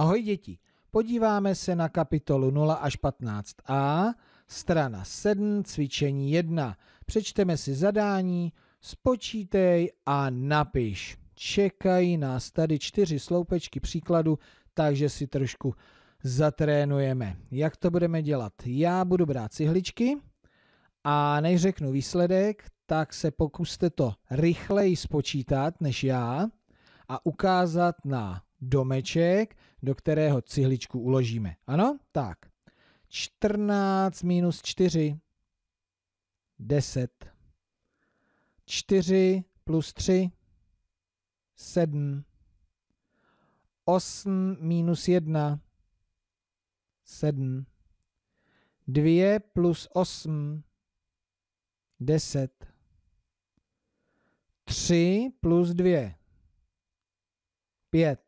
Ahoj děti, podíváme se na kapitolu 0 až 15a, strana 7, cvičení 1. Přečteme si zadání, spočítej a napiš. Čekají nás tady čtyři sloupečky příkladu, takže si trošku zatrénujeme. Jak to budeme dělat? Já budu brát cihličky a než řeknu výsledek, tak se pokuste to rychleji spočítat než já a ukázat na domeček, do kterého cihličku uložíme. Ano? Tak. 14 minus 4. 10. 4 plus 3. 7. 8 minus 1. 7. 2 plus 8. 10. 3 plus 2. 5.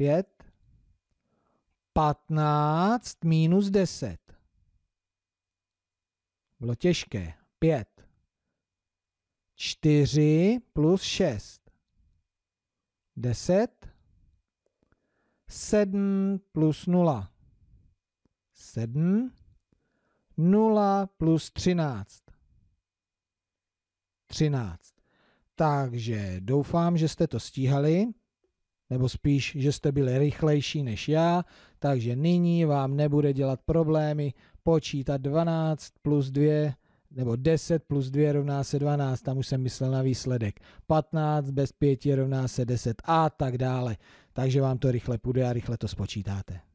5, 15 minus 10. Bylo těžké. 5. 4 plus 6. 10. 7 plus 0. 7. 0 plus 13. 13. Takže doufám, že jste to stíhali nebo spíš, že jste byli rychlejší než já, takže nyní vám nebude dělat problémy počítat 12 plus 2, nebo 10 plus 2 rovná se 12, tam už jsem myslel na výsledek. 15 bez 5 rovná se 10 a tak dále. Takže vám to rychle půjde a rychle to spočítáte.